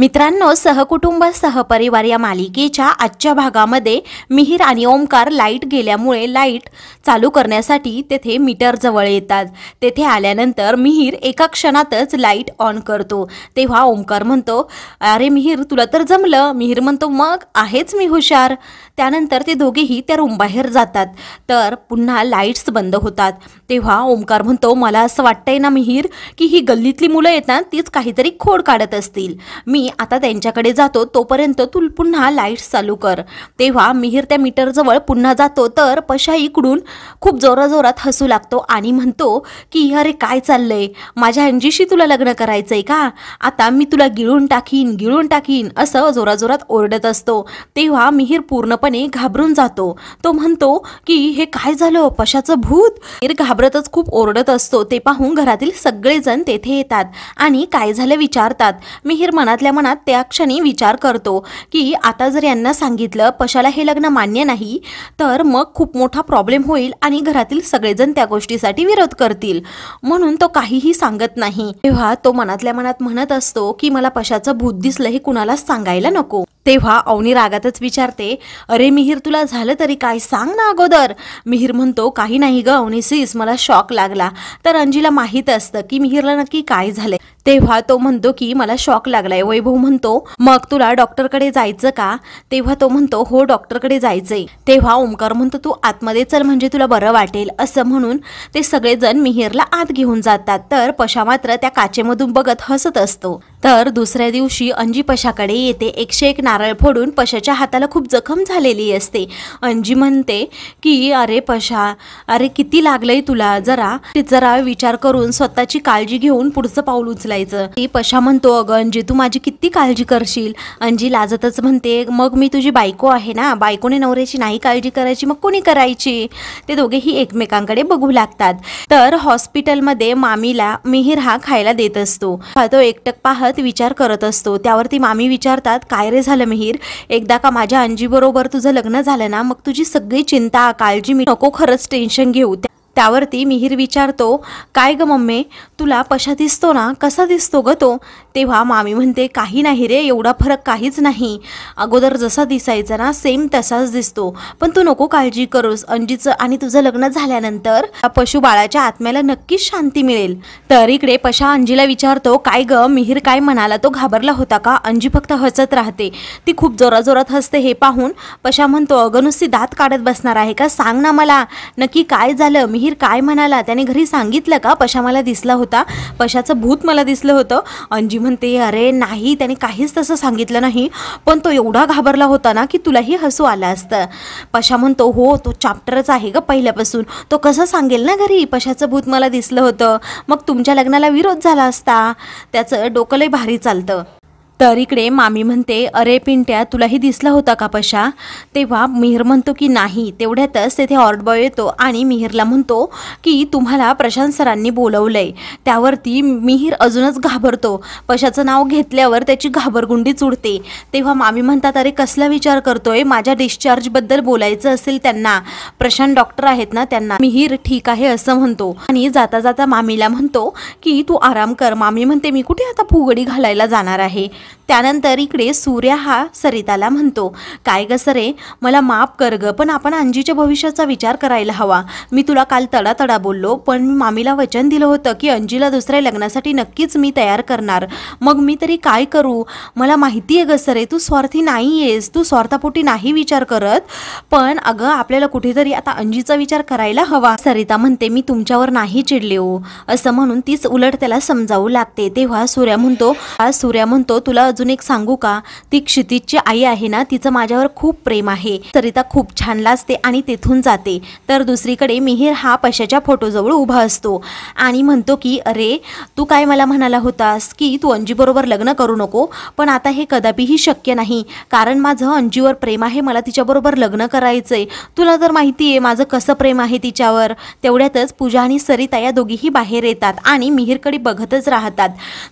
मित्रांनो सहकुटुंब सहपरिवार या मालिकेच्या आजच्या भागामध्ये मिहीर आणि ओमकार लाईट गेल्यामुळे लाईट चालू करण्यासाठी तेथे मीटर जवळ येतात तेथे आल्यानंतर मिहीर एका क्षणातच लाईट ऑन करतो तेव्हा ओमकार म्हणतो अरे मिहीर तुला तर जमलं मिहीर म्हणतो मग आहेच मी हुशार त्यानंतर ते दोघेही त्या रूमबाहेर जातात तर पुन्हा लाईट्स बंद होतात तेव्हा ओमकार म्हणतो मला असं वाटतंय ना मिहीर की ही गल्लीतली मुलं येतात तीच काहीतरी खोड काढत असतील मी आता त्यांच्याकडे जातो तोपर्यंत तू पुन्हा लाईट्स चालू कर तेव्हा मिहीर त्या मीटरजवळ पुन्हा जातो तर पशा इकडून खूप जोराजोरात हसू लागतो आणि म्हणतो की अरे काय चाललंय माझ्या अंजीशी तुला लग्न करायचंय का आता मी तुला गिळून टाकीन गिळून टाकीन असं जोराजोरात ओरडत असतो तेव्हा मिहीर पूर्णपणे घाबरून जातो तो म्हणतो की हे काय झालं पशाचं भूत मिहीर घाबरतच खूप ओरडत असतो ते पाहून घरातील सगळेजण तेथे येतात आणि काय झालं विचारतात मिहीर मनातल्या आपल्या मनात त्या क्षणी विचार करतो की आता जर यांना सांगितलं पशाला हे लग्न मान्य नाही तर मग खूप मोठा प्रॉब्लेम होईल आणि घरातील सगळेजण त्या गोष्टीसाठी विरोध करतील म्हणून तो काहीही सांगत नाही तेव्हा तो मनातल्या मनात म्हणत असतो की मला पशाचं भूत दिसलं हे कुणालाच सांगायला नको तेव्हा अवनी रागातच विचारते अरे मिहीर तुला झालं तरी काय सांग ना अगोदर मिहीर म्हणतो काही नाही ग अवनी सीस मला शॉक लागला तर अंजीला माहीत असतं की मिहीरला नक्की काय झालंय तेव्हा तो म्हणतो की मला शॉक लागलाय वैभव म्हणतो मग तुला डॉक्टरकडे जायचं का तेव्हा तो म्हणतो हो डॉक्टरकडे जायचंय तेव्हा ओमकार म्हणतो तू आतमध्ये चल म्हणजे तुला बरं वाटेल असं म्हणून ते सगळेजण मिहीरला आत घेऊन जातात तर पशा मात्र त्या काचेमधून बघत हसत असतो तर दुसऱ्या दिवशी अंजी पशाकडे येते एकशे एक नारळ फोडून पशाच्या हाताला खूप जखम झालेली असते अंजी म्हणते की अरे पशा अरे किती लागलंय तुला जरा जरा विचार करून स्वतःची काळजी घेऊन पुढचं पाऊल उचलायचं ती पशा म्हणतो अगं अंजी तू माझी किती काळजी करशील अंजी लाजतच म्हणते मग मी तुझी बायको आहे ना बायकोने नवऱ्याची नाही काळजी करायची मग कोणी करायची ते दोघेही एकमेकांकडे बघू लागतात तर हॉस्पिटलमध्ये मामीला मिहीर हा खायला देत असतो तो एकटक पाहत विचार करत असतो त्यावरती मामी विचारतात काय रे झालं मिहीर एकदा का माझ्या अंजीबरोबर तुझं लग्न झालं ना मग तुझी सगळी चिंता काळजी मी नको खरंच टेन्शन घेऊ त्यावरती मिहीर विचारतो काय ग मम्मी तुला पशा दिसतो ना कसा दिसतो ग तो तेव्हा मामी म्हणते काही नाही रे एवढा फरक काहीच नाही अगोदर जसा दिसायचा ना सेम तसाच दिसतो पण तू नको काळजी करूस अंजीचं आणि तुझं लग्न झाल्यानंतर पशु बाळाच्या आत्म्याला नक्कीच शांती मिळेल तर इकडे पशा अंजीला विचारतो काय ग मिहीर काय म्हणाला तो घाबरला होता का अंजी फक्त हसत राहते ती खूप जोराजोरात हसते हे पाहून पशा म्हणतो अगं नुसती दात काढत बसणार आहे का सांग ना मला नक्की काय झालं मिहीर काय म्हणाला त्याने घरी सांगितलं का पशा मला दिसला होता पशाचं भूत मला दिसलं होतं अंजी म्हणते अरे नाही त्याने काहीच तसं सांगितलं नाही पण तो एवढा घाबरला होता ना की तुलाही हसू आलं असतं पशा म्हणतो हो तो चॅप्टरच आहे ग पहिल्यापासून तो कसं सांगेल ना घरी पशाचं भूत मला दिसलं होतं मग तुमच्या लग्नाला विरोध झाला असता त्याचं लय भारी चालतं तर इकडे मामी म्हणते अरे पिंट्या तुलाही दिसला होता का पशा तेव्हा मिहीर म्हणतो की नाही तेवढ्यातच तेथे ऑर्ड बॉय येतो आणि मिहीरला म्हणतो की तुम्हाला प्रशांत सरांनी बोलवलंय त्यावरती मिहीर अजूनच घाबरतो पशाचं नाव घेतल्यावर त्याची घाबरगुंडी चुडते तेव्हा मामी म्हणतात अरे कसला विचार करतोय माझ्या डिस्चार्जबद्दल बोलायचं असेल त्यांना प्रशांत डॉक्टर आहेत ना त्यांना मिहीर ठीक आहे असं म्हणतो आणि जाता जाता मामीला म्हणतो की तू आराम कर मामी म्हणते मी कुठे आता फुगडी घालायला जाणार आहे त्यानंतर इकडे सूर्या हा सरिताला म्हणतो काय ग सरे मला माफ कर ग पण आपण अंजीच्या भविष्याचा विचार करायला हवा मी तुला काल तडा तडा बोललो पण मी मामीला वचन दिलं होतं की अंजीला दुसऱ्या लग्नासाठी नक्कीच मी तयार करणार मग मी तरी काय करू मला माहिती आहे ग सरे तू स्वार्थी नाही आहेस तू स्वार्थापोटी नाही विचार करत पण अगं आपल्याला कुठेतरी आता अंजीचा विचार करायला हवा सरिता म्हणते मी तुमच्यावर नाही चिडले हो असं म्हणून तीच उलट त्याला समजावू लागते तेव्हा सूर्या म्हणतो सूर्या म्हणतो तुला तुला अजून एक सांगू का ती क्षितिजची आई आहे ना तिचं माझ्यावर खूप प्रेम आहे सरिता खूप छान लाजते आणि तिथून जाते तर दुसरीकडे मिहीर हा पशाच्या फोटोजवळ उभा असतो आणि म्हणतो की अरे तू काय मला म्हणाला होतास की तू अंजीबरोबर लग्न करू नको पण आता हे कदापिही शक्य नाही कारण माझं अंजीवर प्रेम आहे मला तिच्याबरोबर लग्न करायचं आहे तुला तर माहिती आहे माझं कसं प्रेम आहे तिच्यावर तेवढ्यातच पूजा आणि सरिता या दोघीही बाहेर येतात आणि मिहीरकडे बघतच राहतात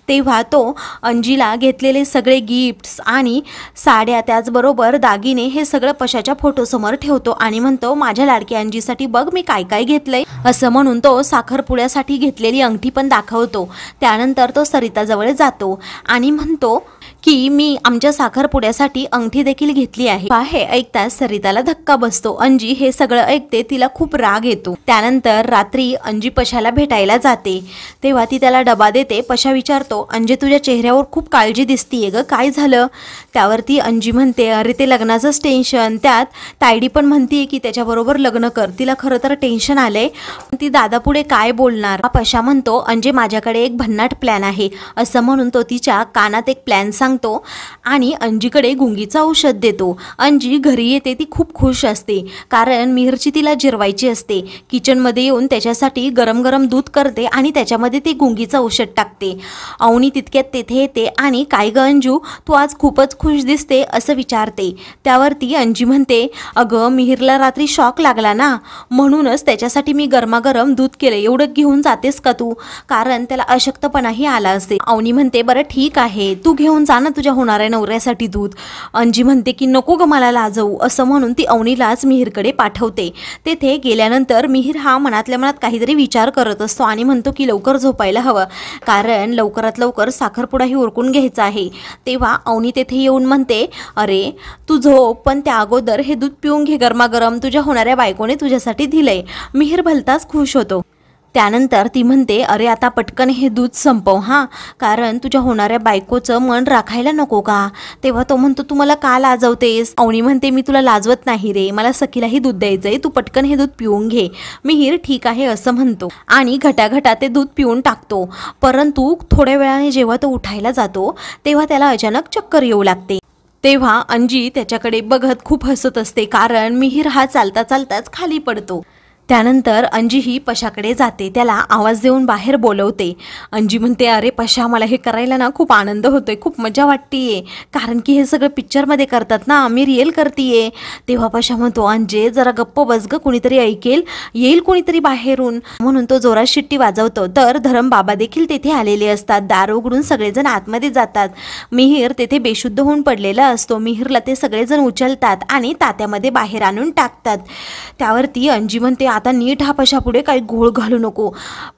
तेव्हा तो अंजीला घेतलेले मिळालेले सगळे गिफ्ट्स आणि साड्या त्याचबरोबर दागिने हे सगळं पशाच्या फोटोसमोर ठेवतो आणि म्हणतो माझ्या लाडक्या अंजीसाठी बघ मी काय काय घेतलंय असं म्हणून तो साखरपुड्यासाठी घेतलेली अंगठी पण दाखवतो त्यानंतर तो सरिताजवळ जातो आणि म्हणतो की मी आमच्या साखरपुड्यासाठी अंगठी देखील घेतली आहे हे ऐकताच सरिताला धक्का बसतो अंजी हे सगळं ऐकते तिला खूप राग येतो त्यानंतर रात्री अंजी पशाला भेटायला जाते तेव्हा ती त्याला डबा देते पशा विचारतो अंजी तुझ्या चेहऱ्यावर खूप काळजी दिसतीये ग काय झालं त्यावरती अंजी म्हणते अरे ते लग्नाचंच टेन्शन त्यात तायडी पण म्हणतीये की त्याच्याबरोबर लग्न कर तिला खरं तर टेन्शन आलंय ती दादा पुढे काय बोलणार पशा म्हणतो अंजी माझ्याकडे एक भन्नाट प्लॅन आहे असं म्हणून तो तिच्या कानात एक प्लॅन सांग सांगतो आणि अंजीकडे गुंगीचं औषध देतो अंजी घरी येते ती खूप खुश असते कारण मिहिरची तिला जिरवायची असते किचनमध्ये येऊन त्याच्यासाठी गरम गरम दूध करते आणि त्याच्यामध्ये ती गुंगीचं औषध टाकते अवनी तितक्यात तेथे येते आणि काय गं अंजू तू आज खूपच खुश दिसते असं विचारते त्यावरती अंजी म्हणते अगं मिहिरला रात्री शॉक लागला ना म्हणूनच त्याच्यासाठी मी गरमागरम दूध केलं एवढं घेऊन जातेस का तू कारण त्याला अशक्तपणाही आला असेल अवनी म्हणते बरं ठीक आहे तू घेऊन जा का ना तुझ्या होणाऱ्या नवऱ्यासाठी दूध अंजी म्हणते की नको ग मला लाजवू असं म्हणून ती अवनीलाच मिहीरकडे पाठवते तेथे गेल्यानंतर मिहीर हा मनातल्या मनात काहीतरी विचार करत असतो आणि म्हणतो की लवकर झोपायला हवं कारण लवकरात लवकर साखरपुडाही उरकून घ्यायचा आहे तेव्हा अवनी तेथे येऊन म्हणते अरे तू झोप पण त्या अगोदर हे दूध पिऊन घे गरमागरम तुझ्या होणाऱ्या बायकोने तुझ्यासाठी दिलंय मिहीर भलताच खुश होतो त्यानंतर ती म्हणते अरे आता पटकन हे दूध संपव हां कारण तुझ्या होणाऱ्या बायकोचं मन राखायला नको का तेव्हा तो म्हणतो तू मला का लाजवतेस अवणी म्हणते मी तुला लाजवत नाही रे मला सखीलाही दूध द्यायचंय तू पटकन हे दूध पिऊन घे मिहीर ठीक आहे असं म्हणतो आणि घटाघटा ते दूध पिऊन टाकतो परंतु थोड्या वेळाने जेव्हा तो उठायला जातो तेव्हा त्याला अचानक चक्कर येऊ लागते तेव्हा अंजी त्याच्याकडे बघत खूप हसत असते कारण मिहीर हा चालता चालताच खाली पडतो त्यानंतर अंजी ही पशाकडे जाते त्याला आवाज देऊन बाहेर बोलवते अंजी म्हणते अरे पशा मला हे करायला ना खूप आनंद होतोय खूप मजा वाटते कारण की हे सगळं पिक्चरमध्ये करतात ना आम्ही रिअल करते तेव्हा पशा म्हणतो अंजे जरा गप्प बस ग कुणीतरी ऐकेल येईल कुणीतरी बाहेरून म्हणून तो जोरात शिट्टी वाजवतो तर धरम बाबा देखील तेथे आलेले असतात दार उघडून सगळेजण आतमध्ये जातात मिहीर तेथे बेशुद्ध होऊन पडलेला असतो मिहीरला ते सगळेजण उचलतात आणि तात्यामध्ये बाहेर आणून टाकतात त्यावरती अंजी म्हणते आता नीट हा पशापुढे काही गोळ घालू नको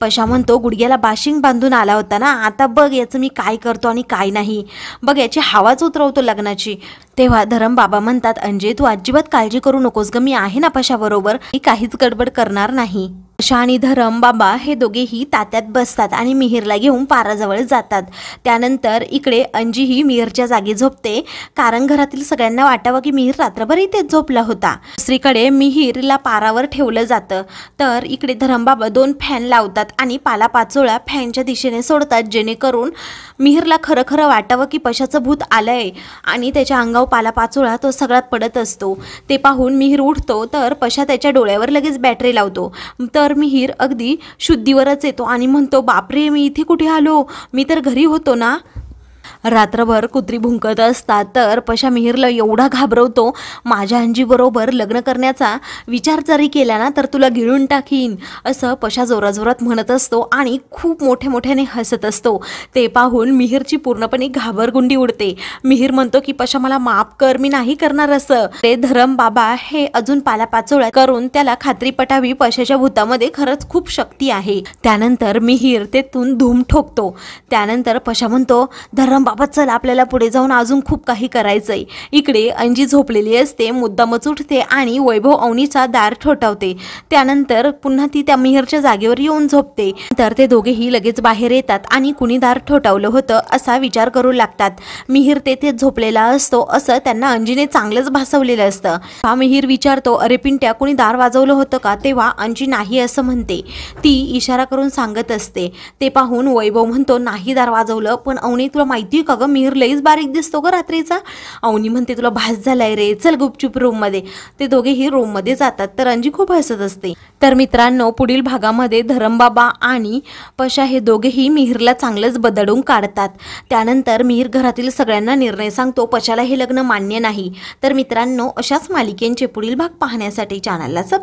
पशा म्हणतो गुडघ्याला बाशिंग बांधून आला होता ना आता बघ याचं मी काय करतो आणि काय नाही बघ याची हवाच उतरवतो लग्नाची तेव्हा धरम बाबा म्हणतात अंजे तू अजिबात काळजी करू नकोस ग मी आहे ना पशाबरोबर मी काहीच गडबड करणार नाही आशा आणि धरम बाबा हे दोघेही तात्यात बसतात आणि मिहीरला घेऊन पाराजवळ जातात त्यानंतर इकडे अंजीही मिहिरच्या जागी झोपते कारण घरातील सगळ्यांना वाटावं की मिहीर रात्रभर इथेच झोपला होता दुसरीकडे मिहीरला पारावर ठेवलं जातं तर इकडे धरमबाबा दोन फॅन लावतात आणि पालापाचोळा फॅनच्या दिशेने सोडतात जेणेकरून मिहिरला खरं खरं वाटावं की पशाचं भूत आलंय आणि त्याच्या अंगावर पालापाचोळा तो सगळ्यात पडत असतो ते पाहून मिहीर उठतो तर पशा त्याच्या डोळ्यावर लगेच बॅटरी लावतो तर मीहीर मिहीर अगदी शुद्धीवरच येतो आणि म्हणतो बापरे मी इथे कुठे आलो मी तर घरी होतो ना रात्रभर कुत्री भुंकत असतात तर पशा मिहिरला एवढा घाबरवतो माझ्या अंजीबरोबर लग्न करण्याचा विचार जरी केला ना तर तुला गिळून टाकीन असं पशा जोराजोरात म्हणत असतो आणि खूप मोठ्या मोठ्याने हसत असतो ते पाहून मिहिरची पूर्णपणे घाबरगुंडी उडते मिहीर म्हणतो की पशा मला माफ कर मी नाही करणार असं ते धरम बाबा हे अजून पालापाचोळा करून त्याला खात्री पटावी पशाच्या भूतामध्ये खरंच खूप शक्ती आहे त्यानंतर मिहीर तेथून धूम ठोकतो त्यानंतर पशा म्हणतो धरम बाबा चल आपल्याला पुढे जाऊन अजून खूप काही करायचं आहे इकडे अंजी झोपलेली असते मुद्दामच उठते आणि वैभव अवनीचा दार ठोठावते त्यानंतर पुन्हा ती त्या मिहरच्या जागेवर येऊन झोपते तर ते दोघेही लगेच बाहेर येतात आणि कुणी दार ठोठावलं होतं असा विचार करू लागतात मिहीर तेथे झोपलेला असतो असं त्यांना अंजीने चांगलंच भासवलेलं असतं हा मिहीर विचारतो अरे पिंट्या कुणी दार वाजवलं होतं का तेव्हा अंजी नाही असं म्हणते ती इशारा करून सांगत असते ते पाहून वैभव म्हणतो नाही दार वाजवलं पण अवनी तुला माहिती ही का गं मीर लईच बारीक दिसतो ग रात्रीचा अवनी म्हणते तुला भास झालाय रे चल गुपचूप रूममध्ये ते दोघेही रूममध्ये जातात तर अंजी खूप हसत असते तर मित्रांनो पुढील भागामध्ये धरमबाबा आणि पशा हे दोघेही मिहीरला चांगलंच बदडून काढतात त्यानंतर मिहीर घरातील सगळ्यांना निर्णय सांगतो पशाला हे लग्न मान्य नाही तर मित्रांनो अशाच मालिकेंचे पुढील भाग पाहण्यासाठी चॅनलला